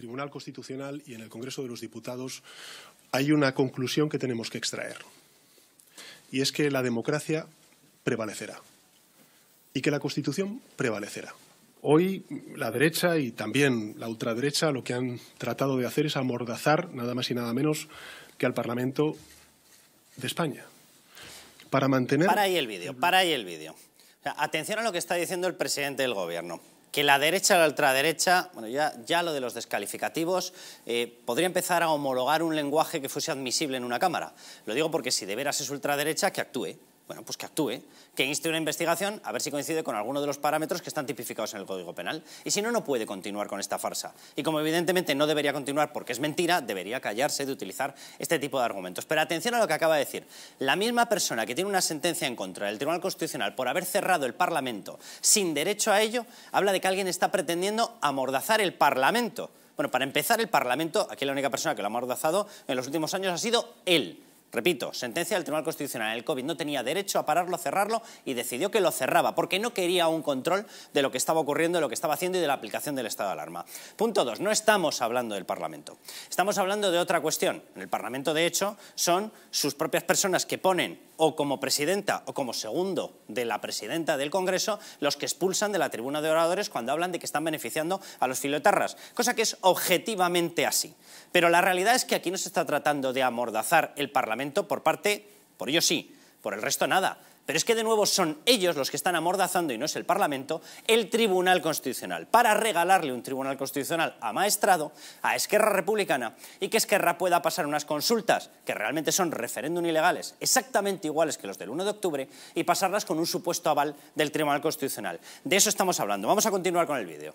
Tribunal Constitucional y en el Congreso de los Diputados hay una conclusión que tenemos que extraer. Y es que la democracia prevalecerá y que la Constitución prevalecerá. Hoy la derecha y también la ultraderecha lo que han tratado de hacer es amordazar nada más y nada menos que al Parlamento de España. Para mantener. Para ahí el vídeo, para ahí el vídeo. atención a lo que está diciendo el presidente del Gobierno que la derecha o la ultraderecha, bueno, ya, ya lo de los descalificativos, eh, podría empezar a homologar un lenguaje que fuese admisible en una Cámara. Lo digo porque si de veras es ultraderecha, que actúe. Bueno, pues que actúe, que inste una investigación a ver si coincide con alguno de los parámetros que están tipificados en el Código Penal. Y si no, no puede continuar con esta farsa. Y como evidentemente no debería continuar porque es mentira, debería callarse de utilizar este tipo de argumentos. Pero atención a lo que acaba de decir. La misma persona que tiene una sentencia en contra del Tribunal Constitucional por haber cerrado el Parlamento sin derecho a ello, habla de que alguien está pretendiendo amordazar el Parlamento. Bueno, para empezar, el Parlamento, aquí la única persona que lo ha amordazado en los últimos años ha sido él. Repito, sentencia del Tribunal Constitucional. El COVID no tenía derecho a pararlo, a cerrarlo y decidió que lo cerraba porque no quería un control de lo que estaba ocurriendo, de lo que estaba haciendo y de la aplicación del estado de alarma. Punto dos, no estamos hablando del Parlamento. Estamos hablando de otra cuestión. En el Parlamento, de hecho, son sus propias personas que ponen o como presidenta o como segundo de la presidenta del Congreso los que expulsan de la tribuna de oradores cuando hablan de que están beneficiando a los filotarras, cosa que es objetivamente así. Pero la realidad es que aquí no se está tratando de amordazar el Parlamento por parte, por ello sí, por el resto nada pero es que de nuevo son ellos los que están amordazando, y no es el Parlamento, el Tribunal Constitucional, para regalarle un Tribunal Constitucional a maestrado, a Esquerra Republicana y que Esquerra pueda pasar unas consultas, que realmente son referéndum ilegales, exactamente iguales que los del 1 de octubre, y pasarlas con un supuesto aval del Tribunal Constitucional. De eso estamos hablando. Vamos a continuar con el vídeo.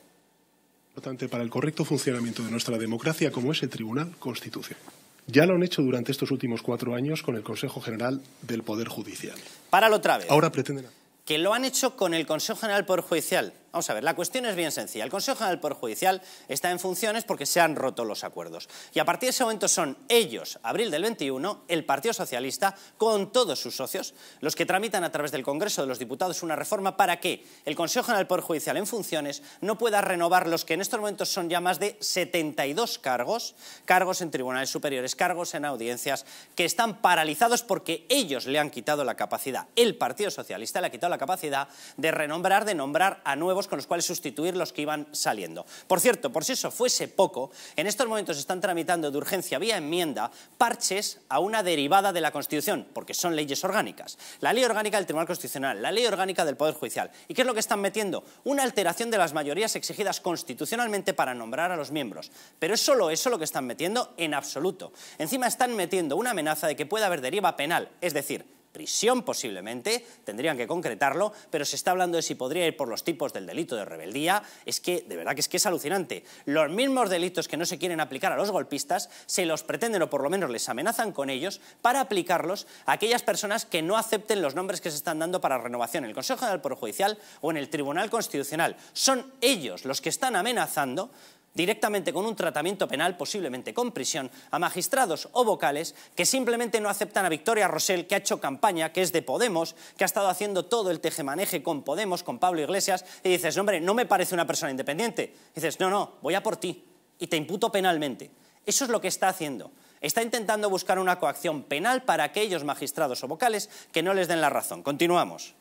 Importante para el correcto funcionamiento de nuestra democracia como es el Tribunal Constitucional. Ya lo han hecho durante estos últimos cuatro años con el Consejo General del Poder Judicial. Páralo otra vez. Ahora pretenden. Que lo han hecho con el Consejo General del Poder Judicial. Vamos a ver, la cuestión es bien sencilla. El Consejo General del Poder Judicial está en funciones porque se han roto los acuerdos. Y a partir de ese momento son ellos, abril del 21, el Partido Socialista, con todos sus socios, los que tramitan a través del Congreso de los Diputados una reforma para que el Consejo General del Poder Judicial en funciones no pueda renovar los que en estos momentos son ya más de 72 cargos, cargos en tribunales superiores, cargos en audiencias, que están paralizados porque ellos le han quitado la capacidad, el Partido Socialista le ha quitado la capacidad de renombrar, de nombrar a nuevos con los cuales sustituir los que iban saliendo. Por cierto, por si eso fuese poco, en estos momentos están tramitando de urgencia vía enmienda parches a una derivada de la Constitución, porque son leyes orgánicas. La ley orgánica del Tribunal Constitucional, la ley orgánica del Poder Judicial. ¿Y qué es lo que están metiendo? Una alteración de las mayorías exigidas constitucionalmente para nombrar a los miembros. Pero es solo eso lo que están metiendo en absoluto. Encima están metiendo una amenaza de que pueda haber deriva penal, es decir, prisión posiblemente, tendrían que concretarlo, pero se está hablando de si podría ir por los tipos del delito de rebeldía, es que de verdad que es que es alucinante. Los mismos delitos que no se quieren aplicar a los golpistas se los pretenden o por lo menos les amenazan con ellos para aplicarlos a aquellas personas que no acepten los nombres que se están dando para renovación en el Consejo General Judicial o en el Tribunal Constitucional. Son ellos los que están amenazando directamente con un tratamiento penal, posiblemente con prisión, a magistrados o vocales que simplemente no aceptan a Victoria Rosell, que ha hecho campaña, que es de Podemos, que ha estado haciendo todo el tejemaneje con Podemos, con Pablo Iglesias, y dices, hombre, no me parece una persona independiente. dices, no, no, voy a por ti y te imputo penalmente. Eso es lo que está haciendo. Está intentando buscar una coacción penal para aquellos magistrados o vocales que no les den la razón. Continuamos.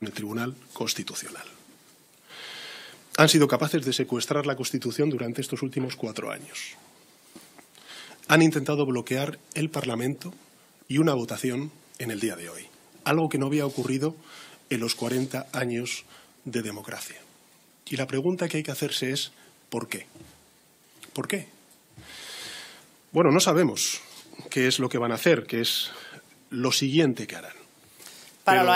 El Tribunal Constitucional han sido capaces de secuestrar la Constitución durante estos últimos cuatro años. Han intentado bloquear el Parlamento y una votación en el día de hoy, algo que no había ocurrido en los 40 años de democracia. Y la pregunta que hay que hacerse es ¿por qué? ¿Por qué? Bueno, no sabemos qué es lo que van a hacer, qué es lo siguiente que harán. Para lo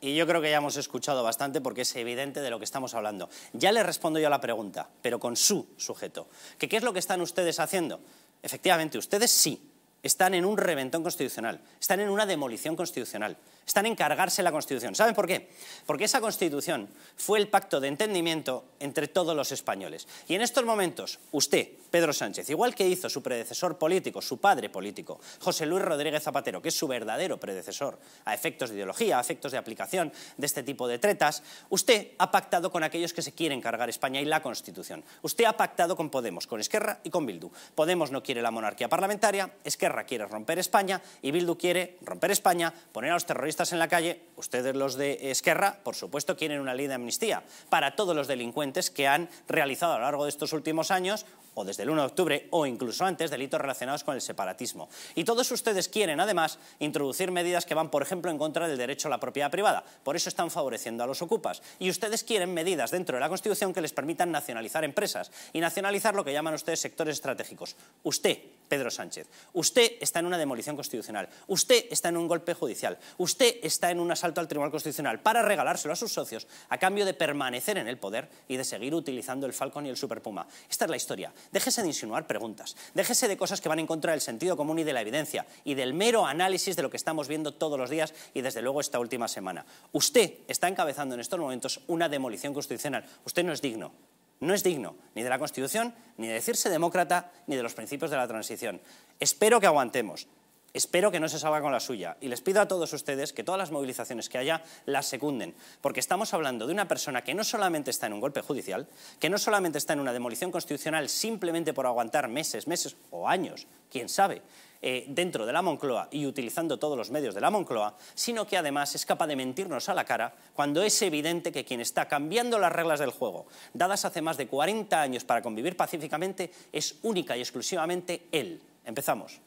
y yo creo que ya hemos escuchado bastante porque es evidente de lo que estamos hablando. Ya le respondo yo a la pregunta, pero con su sujeto. ¿Que ¿Qué es lo que están ustedes haciendo? Efectivamente, ustedes sí, están en un reventón constitucional, están en una demolición constitucional están en cargarse la Constitución. ¿Saben por qué? Porque esa Constitución fue el pacto de entendimiento entre todos los españoles. Y en estos momentos, usted, Pedro Sánchez, igual que hizo su predecesor político, su padre político, José Luis Rodríguez Zapatero, que es su verdadero predecesor a efectos de ideología, a efectos de aplicación de este tipo de tretas, usted ha pactado con aquellos que se quieren cargar España y la Constitución. Usted ha pactado con Podemos, con Esquerra y con Bildu. Podemos no quiere la monarquía parlamentaria, Esquerra quiere romper España y Bildu quiere romper España, poner a los terroristas en la calle, ustedes los de Esquerra, por supuesto, quieren una ley de amnistía para todos los delincuentes que han realizado a lo largo de estos últimos años o desde el 1 de octubre o incluso antes delitos relacionados con el separatismo. Y todos ustedes quieren, además, introducir medidas que van, por ejemplo, en contra del derecho a la propiedad privada. Por eso están favoreciendo a los ocupas. Y ustedes quieren medidas dentro de la Constitución que les permitan nacionalizar empresas y nacionalizar lo que llaman ustedes sectores estratégicos. Usted, Pedro Sánchez, usted está en una demolición constitucional, usted está en un golpe judicial, usted está en un asalto al Tribunal Constitucional para regalárselo a sus socios a cambio de permanecer en el poder y de seguir utilizando el Falcon y el Superpuma. Esta es la historia. Déjese de insinuar preguntas, déjese de cosas que van en contra del sentido común y de la evidencia y del mero análisis de lo que estamos viendo todos los días y desde luego esta última semana. Usted está encabezando en estos momentos una demolición constitucional. Usted no es digno, no es digno ni de la Constitución, ni de decirse demócrata, ni de los principios de la transición. Espero que aguantemos. Espero que no se salga con la suya y les pido a todos ustedes que todas las movilizaciones que haya las secunden, porque estamos hablando de una persona que no solamente está en un golpe judicial, que no solamente está en una demolición constitucional simplemente por aguantar meses, meses o años, quién sabe, eh, dentro de la Moncloa y utilizando todos los medios de la Moncloa, sino que además es capaz de mentirnos a la cara cuando es evidente que quien está cambiando las reglas del juego, dadas hace más de 40 años para convivir pacíficamente, es única y exclusivamente él. Empezamos.